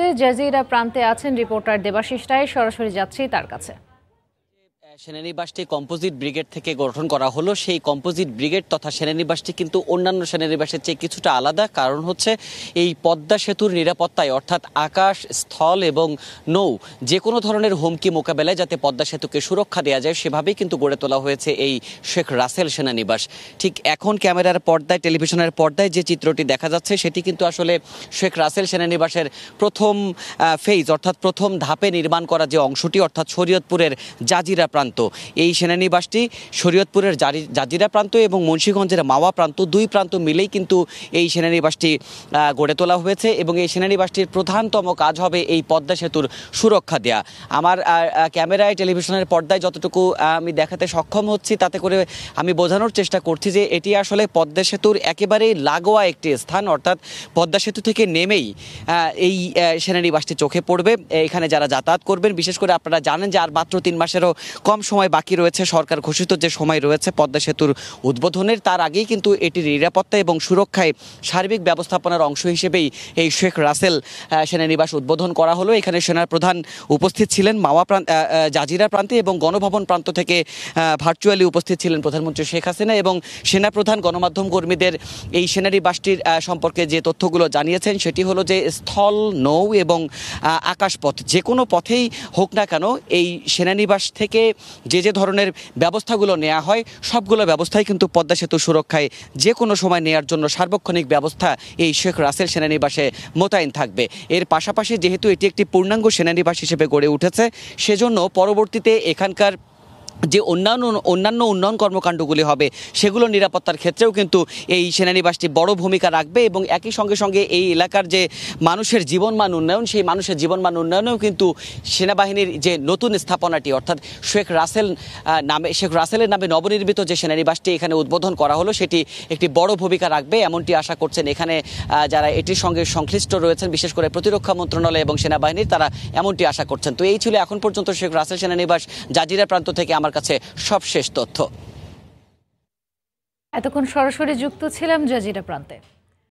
মুহূর্তে জাজিরা প্রান্তে আছেন রিপোর্টার দেবাশিস রায় সরাসরি যাচ্ছি তার কাছে সেনানিবাসটি কম্পোজিট ব্রিগেড থেকে গঠন করা হলো সেই কম্পোজিট ব্রিগেড তথা সেনানিবাসটি কিন্তু অন্যান্য সেনানিবাসের চেয়ে কিছুটা আলাদা কারণ হচ্ছে এই পদ্মা সেতুর নিরাপত্তায় অর্থাৎ আকাশ স্থল এবং নৌ যে কোনো ধরনের হুমকি মোকাবেলায় যাতে পদ্মা সেতুকে সুরক্ষা দেওয়া যায় সেভাবেই কিন্তু গড়ে তোলা হয়েছে এই শেখ রাসেল সেনানিবাস ঠিক এখন ক্যামেরার পর্দায় টেলিভিশনের পর্দায় যে চিত্রটি দেখা যাচ্ছে সেটি কিন্তু আসলে শেখ রাসেল সেনানিবাসের প্রথম ফেজ অর্থাৎ প্রথম ধাপে নির্মাণ করা যে অংশটি অর্থাৎ শরীয়তপুরের জাজিরা প্রান্ত প্রান্ত এই সেনানিবাসটি শরীয়তপুরের জাজিরা প্রান্ত এবং মুন্সীগঞ্জের মাওয়া প্রান্ত দুই প্রান্ত মিলেই কিন্তু এই সেনানিবাসটি গড়ে তোলা হয়েছে এবং এই সেনানিবাসটির প্রধানতম কাজ হবে এই পদ্মা সেতুর সুরক্ষা দেয়া আমার ক্যামেরায় টেলিভিশনের পর্দায় যতটুকু আমি দেখাতে সক্ষম হচ্ছি তাতে করে আমি বোঝানোর চেষ্টা করছি যে এটি আসলে পদ্মা সেতুর একেবারেই লাগোয়া একটি স্থান অর্থাৎ পদ্মা সেতু থেকে নেমেই এই সেনানিবাসটি চোখে পড়বে এখানে যারা যাতায়াত করবেন বিশেষ করে আপনারা জানেন যে আর মাত্র তিন মাসেরও কম সময় বাকি রয়েছে সরকার ঘোষিত যে সময় রয়েছে পদ্মা সেতুর উদ্বোধনের তার আগেই কিন্তু এটির নিরাপত্তা এবং সুরক্ষায় সার্বিক ব্যবস্থাপনার অংশ হিসেবেই এই শেখ রাসেল সেনানিবাস উদ্বোধন করা হলো এখানে সেনার প্রধান উপস্থিত ছিলেন মাওয়া প্রান্ত জাজিরা প্রান্তে এবং গণভবন প্রান্ত থেকে ভার্চুয়ালি উপস্থিত ছিলেন প্রধানমন্ত্রী শেখ হাসিনা এবং সেনাপ্রধান গণমাধ্যম কর্মীদের এই সেনানিবাসটির সম্পর্কে যে তথ্যগুলো জানিয়েছেন সেটি হলো যে স্থল নৌ এবং আকাশপথ যে কোনো পথেই হোক না কেন এই সেনানিবাস থেকে যে যে ধরনের ব্যবস্থাগুলো নেওয়া হয় সবগুলো ব্যবস্থাই কিন্তু পদ্মা সেতু সুরক্ষায় যে কোনো সময় নেওয়ার জন্য সার্বক্ষণিক ব্যবস্থা এই শেখ রাসেল সেনানিবাসে মোতায়েন থাকবে এর পাশাপাশি যেহেতু এটি একটি পূর্ণাঙ্গ সেনানিবাস হিসেবে গড়ে উঠেছে সেজন্য পরবর্তীতে এখানকার যে অন্যান্য অন্যান্য উন্নয়ন কর্মকাণ্ডগুলি হবে সেগুলো নিরাপত্তার ক্ষেত্রেও কিন্তু এই সেনানিবাসটি বড় ভূমিকা রাখবে এবং একই সঙ্গে সঙ্গে এই এলাকার যে মানুষের জীবনমান উন্নয়ন সেই মানুষের জীবনমান উন্নয়নেও কিন্তু সেনাবাহিনীর যে নতুন স্থাপনাটি অর্থাৎ শেখ রাসেল নামে শেখ রাসেলের নামে নবনির্মিত যে সেনানিবাসটি এখানে উদ্বোধন করা হলো সেটি একটি বড় ভূমিকা রাখবে এমনটি আশা করছেন এখানে যারা এটির সঙ্গে সংশ্লিষ্ট রয়েছেন বিশেষ করে প্রতিরক্ষা মন্ত্রণালয় এবং সেনাবাহিনীর তারা এমনটি আশা করছেন তো এই ছিল এখন পর্যন্ত শেখ রাসেল সেনানিবাস জাজিরা প্রান্ত থেকে আমার আপনার কাছে সবশেষ তথ্য এতক্ষণ সরাসরি যুক্ত ছিলাম জাজিরা প্রান্তে